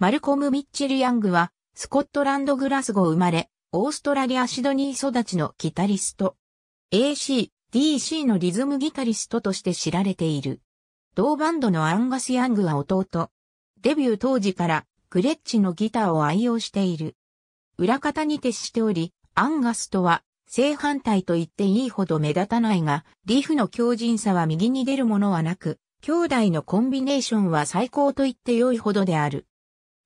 マルコム・ミッチェル・ヤングは、スコットランド・グラスゴ生まれ、オーストラリア・シドニー育ちのギタリスト。AC、DC のリズムギタリストとして知られている。同バンドのアンガス・ヤングは弟。デビュー当時からグレッチのギターを愛用している。裏方に徹しており、アンガスとは正反対と言っていいほど目立たないが、リフの強靭さは右に出るものはなく、兄弟のコンビネーションは最高と言って良いほどである。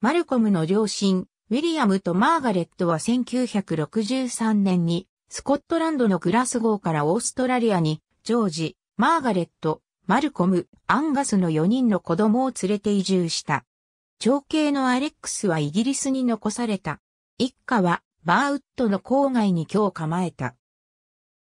マルコムの両親、ウィリアムとマーガレットは1963年に、スコットランドのグラスゴーからオーストラリアに、ジョージ、マーガレット、マルコム、アンガスの4人の子供を連れて移住した。長兄のアレックスはイギリスに残された。一家はバーウッドの郊外に今日構えた。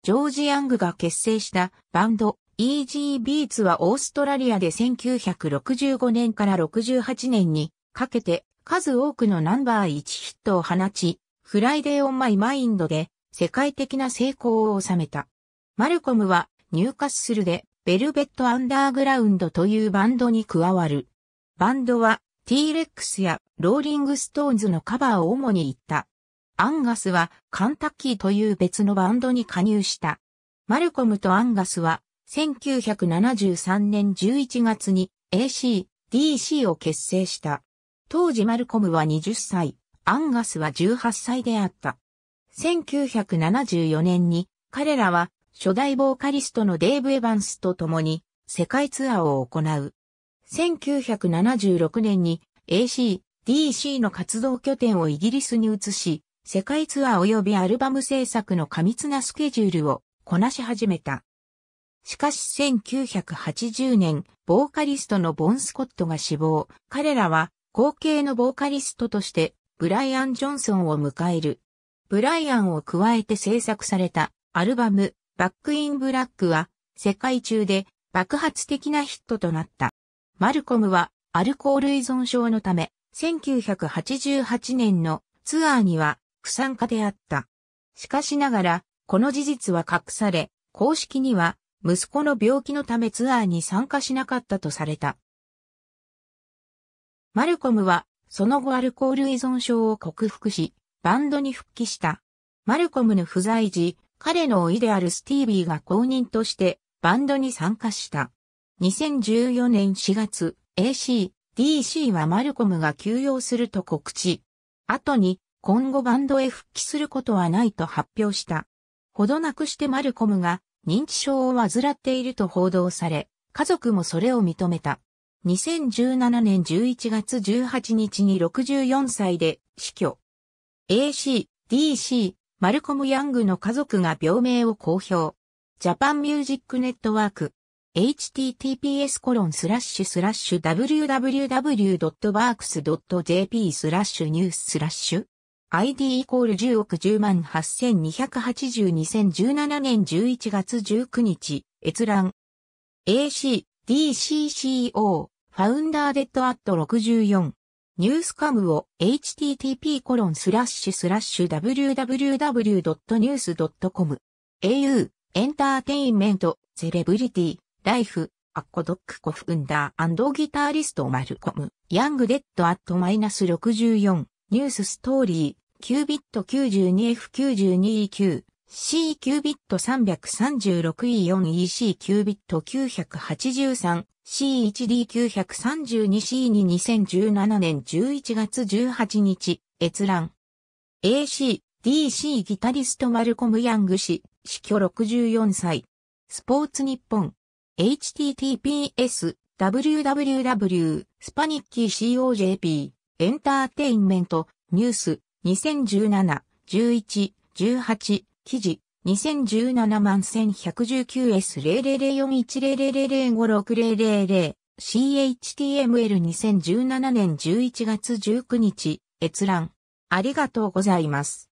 ジョージ・ヤングが結成したバンド e g ビーツはオーストラリアで1965年から68年にかけて数多くのナンバー1ヒットを放ち、フライデーオンマイマインドで世界的な成功を収めた。マルコムはニューカッスルでベルベットアンダーグラウンドというバンドに加わる。バンドは T-Rex やローリングストーンズのカバーを主に言った。アンガスはカンタッキーという別のバンドに加入した。マルコムとアンガスは1973年11月に AC、DC を結成した。当時マルコムは20歳、アンガスは18歳であった。1974年に彼らは初代ボーカリストのデイブ・エヴァンスと共に世界ツアーを行う。1976年に AC、DC の活動拠点をイギリスに移し、世界ツアー及びアルバム制作の過密なスケジュールをこなし始めた。しかし1980年、ボーカリストのボン・スコットが死亡、彼らは後継のボーカリストとして、ブライアン・ジョンソンを迎える。ブライアンを加えて制作されたアルバム、バック・イン・ブラックは、世界中で爆発的なヒットとなった。マルコムは、アルコール依存症のため、1988年のツアーには不参加であった。しかしながら、この事実は隠され、公式には息子の病気のためツアーに参加しなかったとされた。マルコムは、その後アルコール依存症を克服し、バンドに復帰した。マルコムの不在時、彼の甥であるスティービーが公認としてバンドに参加した。2014年4月、AC、DC はマルコムが休養すると告知。後に、今後バンドへ復帰することはないと発表した。ほどなくしてマルコムが認知症を患っていると報道され、家族もそれを認めた。2017年11月18日に64歳で死去。AC、DC、マルコム・ヤングの家族が病名を公表。ジャパンミュージックネットワーク。https コロンスラッシュスラッシュ www.works.jp スラッシュニューススラッシュ ID イコール10億10万8280 2017年11月19日閲覧 AC DCCO、ファウンダーデッドアット64。ニュースカムを http://www.news.com コロンススララッッシシュュ。au、エンターテインメント、セレブリティ、ライフ、アッコドックコフンダーギターリストマルコム、ヤングデッドアットマイナス64、ニュースストーリー、キュービット9 2 f 9 2 e q C キュービット 336E4EC キュービット 983C1D932C2 2017年11月18日、閲覧。AC、DC ギタリストマルコム・ヤング氏、死去64歳。スポーツ日本。https www スパニッキー COJP エンターテインメントニュース2017-11-18記事、2017万1 1 0 9 s 0 0 4 1 0 0 0 5 6 0 0 c h t m l 2 0 1 7年11月19日、閲覧。ありがとうございます。